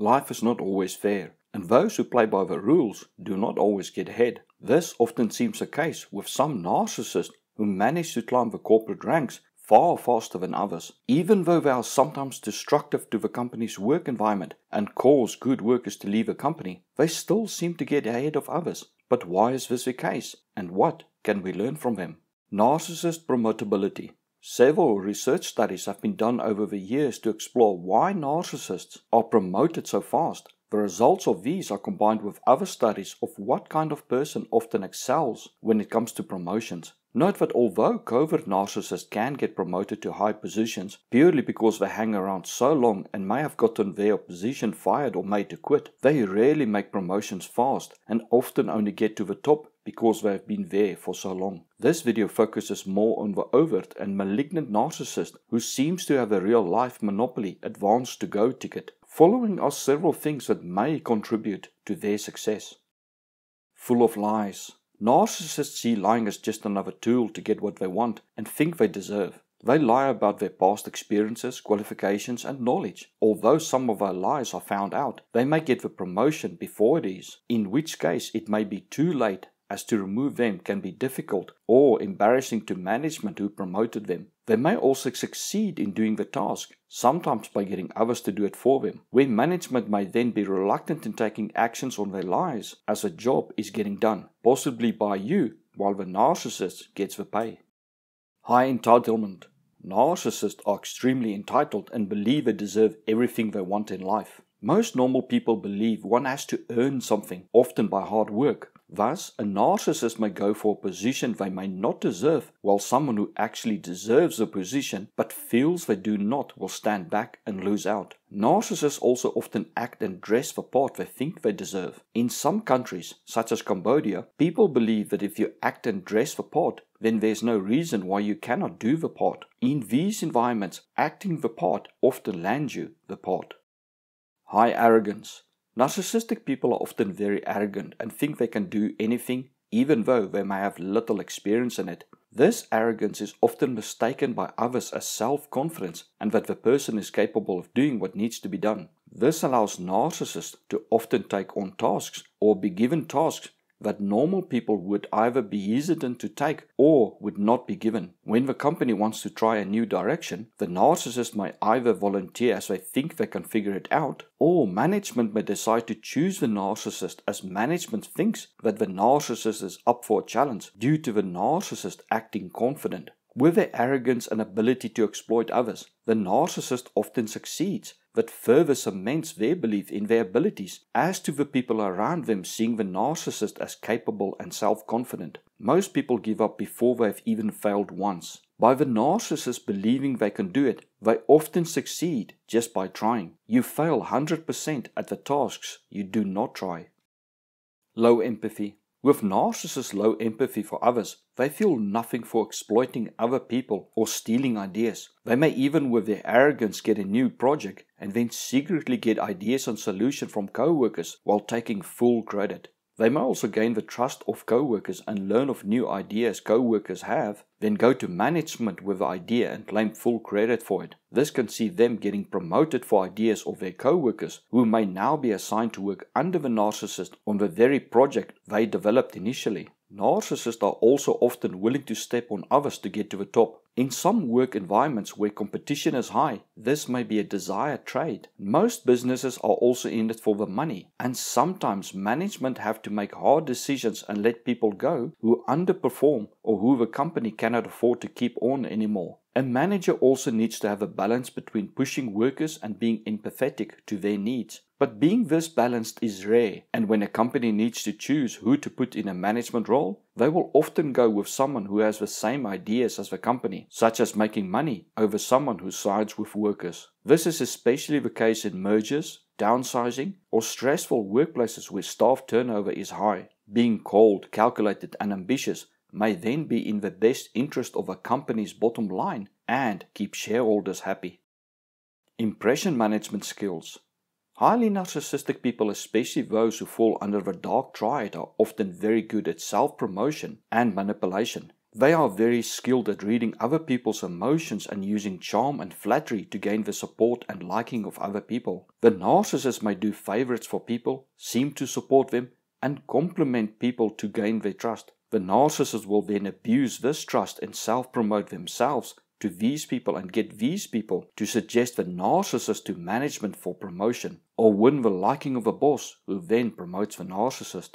Life is not always fair, and those who play by the rules do not always get ahead. This often seems the case with some narcissists who manage to climb the corporate ranks far faster than others, even though they are sometimes destructive to the company's work environment and cause good workers to leave a company, they still seem to get ahead of others. But why is this the case, and what can we learn from them? Narcissist promotability. Several research studies have been done over the years to explore why narcissists are promoted so fast. The results of these are combined with other studies of what kind of person often excels when it comes to promotions. Note that although covert narcissists can get promoted to high positions purely because they hang around so long and may have gotten their position fired or made to quit, they rarely make promotions fast and often only get to the top because they have been there for so long. This video focuses more on the overt and malignant narcissist who seems to have a real life monopoly advance to go ticket. Following are several things that may contribute to their success. Full of lies. Narcissists see lying as just another tool to get what they want and think they deserve. They lie about their past experiences, qualifications, and knowledge. Although some of their lies are found out, they may get the promotion before it is, in which case it may be too late as to remove them can be difficult or embarrassing to management who promoted them. They may also succeed in doing the task, sometimes by getting others to do it for them, where management may then be reluctant in taking actions on their lives as a job is getting done, possibly by you, while the narcissist gets the pay. High entitlement. Narcissists are extremely entitled and believe they deserve everything they want in life. Most normal people believe one has to earn something, often by hard work. Thus, a narcissist may go for a position they may not deserve, while someone who actually deserves the position but feels they do not will stand back and lose out. Narcissists also often act and dress the part they think they deserve. In some countries, such as Cambodia, people believe that if you act and dress the part, then there's no reason why you cannot do the part. In these environments, acting the part often lands you the part. High arrogance. Narcissistic people are often very arrogant and think they can do anything, even though they may have little experience in it. This arrogance is often mistaken by others as self confidence and that the person is capable of doing what needs to be done. This allows narcissists to often take on tasks or be given tasks that normal people would either be hesitant to take or would not be given. When the company wants to try a new direction, the narcissist may either volunteer as they think they can figure it out, or management may decide to choose the narcissist as management thinks that the narcissist is up for a challenge due to the narcissist acting confident. With their arrogance and ability to exploit others, the narcissist often succeeds, but further cements their belief in their abilities as to the people around them seeing the narcissist as capable and self confident. Most people give up before they have even failed once. By the narcissist believing they can do it, they often succeed just by trying. You fail 100% at the tasks you do not try. Low empathy. With narcissists' low empathy for others, they feel nothing for exploiting other people or stealing ideas. They may even with their arrogance get a new project and then secretly get ideas and solutions from co-workers while taking full credit. They may also gain the trust of co-workers and learn of new ideas co-workers have, then go to management with the idea and claim full credit for it. This can see them getting promoted for ideas of their co-workers who may now be assigned to work under the narcissist on the very project they developed initially. Narcissists are also often willing to step on others to get to the top. In some work environments where competition is high, this may be a desired trade. Most businesses are also in it for the money, and sometimes management have to make hard decisions and let people go who underperform or who the company cannot afford to keep on anymore. A manager also needs to have a balance between pushing workers and being empathetic to their needs. But being this balanced is rare, and when a company needs to choose who to put in a management role, they will often go with someone who has the same ideas as the company, such as making money, over someone who sides with workers. This is especially the case in mergers, downsizing, or stressful workplaces where staff turnover is high. Being cold, calculated, and ambitious may then be in the best interest of a company's bottom line and keep shareholders happy. Impression management skills Highly narcissistic people, especially those who fall under the dark triad, are often very good at self promotion and manipulation. They are very skilled at reading other people's emotions and using charm and flattery to gain the support and liking of other people. The narcissist may do favorites for people, seem to support them, and compliment people to gain their trust. The narcissist will then abuse this trust and self promote themselves to these people and get these people to suggest the narcissist to management for promotion or win the liking of a boss who then promotes the narcissist.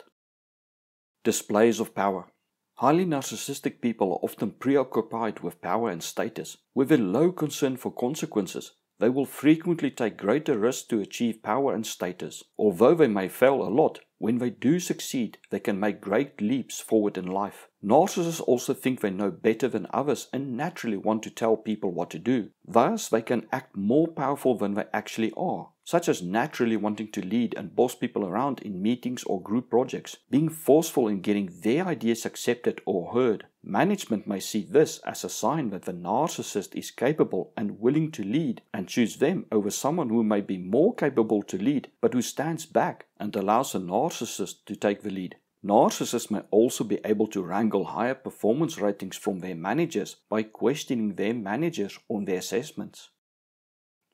Displays of power. Highly narcissistic people are often preoccupied with power and status, with a low concern for consequences. They will frequently take greater risks to achieve power and status. Although they may fail a lot, when they do succeed, they can make great leaps forward in life. Narcissists also think they know better than others and naturally want to tell people what to do. Thus, they can act more powerful than they actually are, such as naturally wanting to lead and boss people around in meetings or group projects, being forceful in getting their ideas accepted or heard. Management may see this as a sign that the narcissist is capable and willing to lead and choose them over someone who may be more capable to lead but who stands back and allows the narcissist to take the lead. Narcissists may also be able to wrangle higher performance ratings from their managers by questioning their managers on their assessments.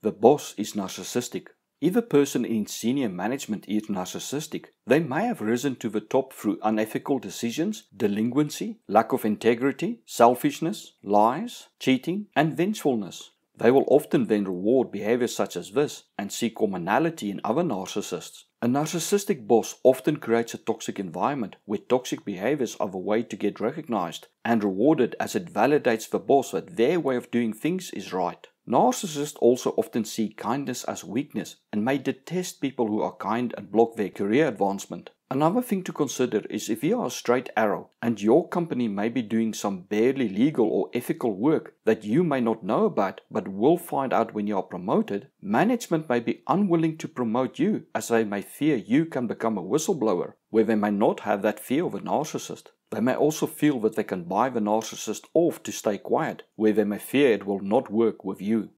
The boss is narcissistic. If a person in senior management is narcissistic, they may have risen to the top through unethical decisions, delinquency, lack of integrity, selfishness, lies, cheating, and vengefulness. They will often then reward behaviors such as this and see commonality in other narcissists a narcissistic boss often creates a toxic environment where toxic behaviors are a way to get recognized and rewarded as it validates the boss that their way of doing things is right. Narcissists also often see kindness as weakness and may detest people who are kind and block their career advancement. Another thing to consider is if you are a straight arrow and your company may be doing some barely legal or ethical work that you may not know about but will find out when you are promoted, management may be unwilling to promote you as they may fear you can become a whistleblower, where they may not have that fear of a narcissist. They may also feel that they can buy the narcissist off to stay quiet, where they may fear it will not work with you.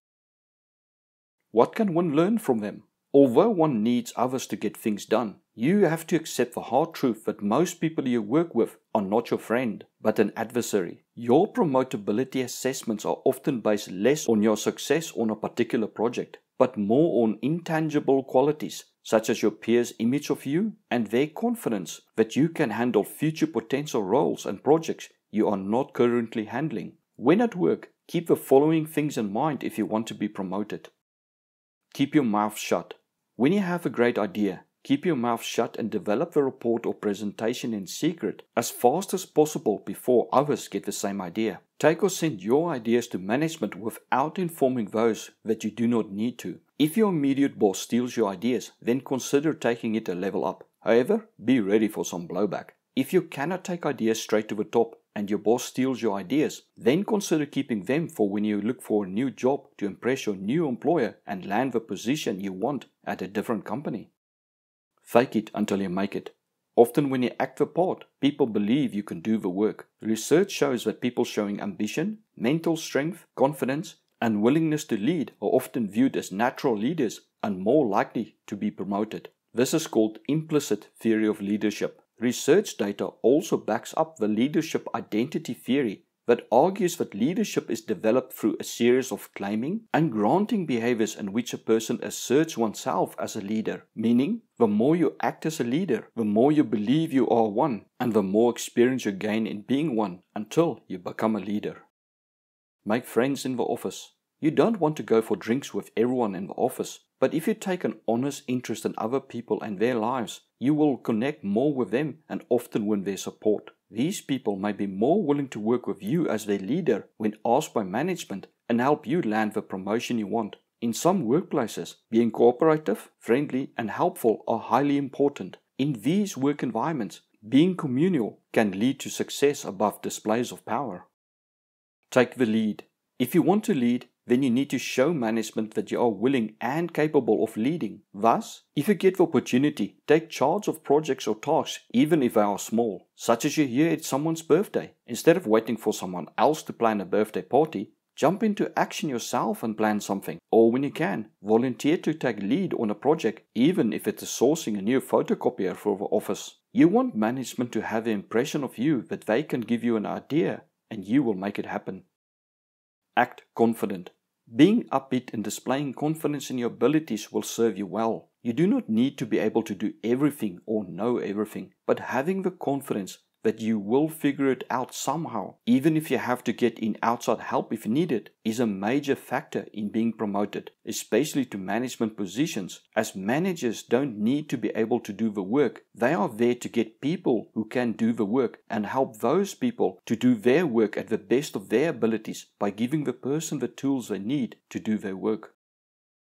What can one learn from them? Although one needs others to get things done, you have to accept the hard truth that most people you work with are not your friend, but an adversary. Your promotability assessments are often based less on your success on a particular project, but more on intangible qualities such as your peers' image of you and their confidence that you can handle future potential roles and projects you are not currently handling. When at work, keep the following things in mind if you want to be promoted. Keep your mouth shut. When you have a great idea, Keep your mouth shut and develop the report or presentation in secret as fast as possible before others get the same idea. Take or send your ideas to management without informing those that you do not need to. If your immediate boss steals your ideas, then consider taking it a level up. However, be ready for some blowback. If you cannot take ideas straight to the top and your boss steals your ideas, then consider keeping them for when you look for a new job to impress your new employer and land the position you want at a different company. Fake it until you make it. Often, when you act the part, people believe you can do the work. Research shows that people showing ambition, mental strength, confidence, and willingness to lead are often viewed as natural leaders and more likely to be promoted. This is called implicit theory of leadership. Research data also backs up the leadership identity theory but argues that leadership is developed through a series of claiming and granting behaviors in which a person asserts oneself as a leader, meaning the more you act as a leader, the more you believe you are one, and the more experience you gain in being one until you become a leader. Make friends in the office. You don't want to go for drinks with everyone in the office, but if you take an honest interest in other people and their lives, you will connect more with them and often win their support. These people may be more willing to work with you as their leader when asked by management and help you land the promotion you want. In some workplaces, being cooperative, friendly, and helpful are highly important. In these work environments, being communal can lead to success above displays of power. Take the lead. If you want to lead, then you need to show management that you are willing and capable of leading. Thus, if you get the opportunity, take charge of projects or tasks, even if they are small, such as you hear it's someone's birthday. Instead of waiting for someone else to plan a birthday party, Jump into action yourself and plan something, or when you can, volunteer to take lead on a project, even if it is sourcing a new photocopier for the office. You want management to have the impression of you that they can give you an idea and you will make it happen. Act confident. Being upbeat and displaying confidence in your abilities will serve you well. You do not need to be able to do everything or know everything, but having the confidence that you will figure it out somehow, even if you have to get in outside help if needed, is a major factor in being promoted, especially to management positions, as managers don't need to be able to do the work. They are there to get people who can do the work and help those people to do their work at the best of their abilities by giving the person the tools they need to do their work.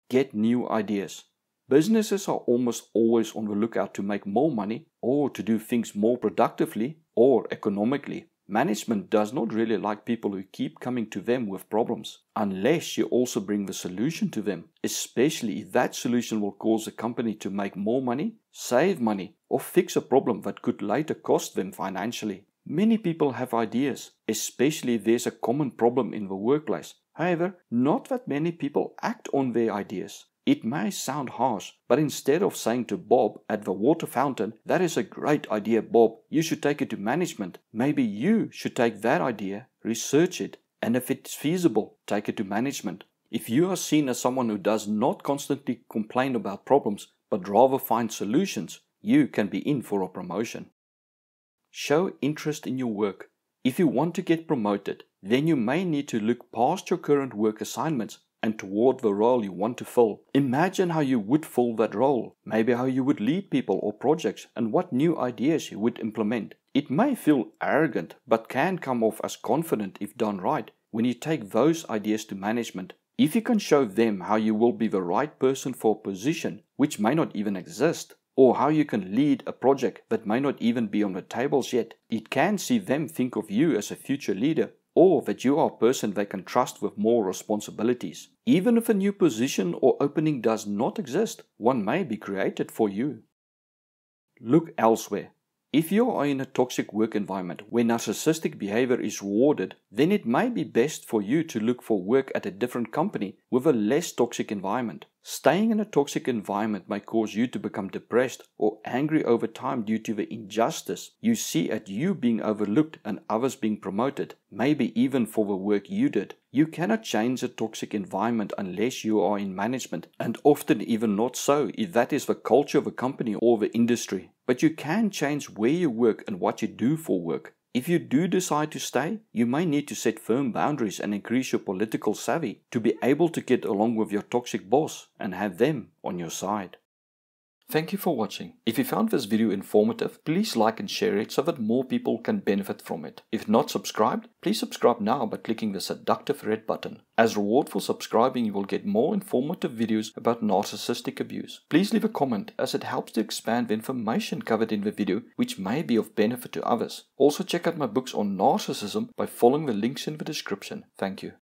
Get new ideas. Businesses are almost always on the lookout to make more money or to do things more productively or economically. Management does not really like people who keep coming to them with problems, unless you also bring the solution to them, especially if that solution will cause the company to make more money, save money, or fix a problem that could later cost them financially. Many people have ideas, especially if there's a common problem in the workplace. However, not that many people act on their ideas. It may sound harsh, but instead of saying to Bob at the water fountain, that is a great idea, Bob, you should take it to management, maybe you should take that idea, research it, and if it's feasible, take it to management. If you are seen as someone who does not constantly complain about problems, but rather find solutions, you can be in for a promotion. Show interest in your work. If you want to get promoted, then you may need to look past your current work assignments and toward the role you want to fill. Imagine how you would fill that role, maybe how you would lead people or projects, and what new ideas you would implement. It may feel arrogant, but can come off as confident if done right when you take those ideas to management. If you can show them how you will be the right person for a position which may not even exist, or how you can lead a project that may not even be on the tables yet. It can see them think of you as a future leader or that you are a person they can trust with more responsibilities. Even if a new position or opening does not exist, one may be created for you. Look elsewhere. If you are in a toxic work environment where narcissistic behavior is rewarded, then it may be best for you to look for work at a different company with a less toxic environment. Staying in a toxic environment may cause you to become depressed or angry over time due to the injustice you see at you being overlooked and others being promoted, maybe even for the work you did. You cannot change a toxic environment unless you are in management, and often even not so if that is the culture of a company or the industry. But you can change where you work and what you do for work. If you do decide to stay, you may need to set firm boundaries and increase your political savvy to be able to get along with your toxic boss and have them on your side. Thank you for watching. If you found this video informative, please like and share it so that more people can benefit from it. If not subscribed, please subscribe now by clicking the seductive red button. As reward for subscribing, you will get more informative videos about narcissistic abuse. Please leave a comment as it helps to expand the information covered in the video which may be of benefit to others. Also check out my books on narcissism by following the links in the description. Thank you.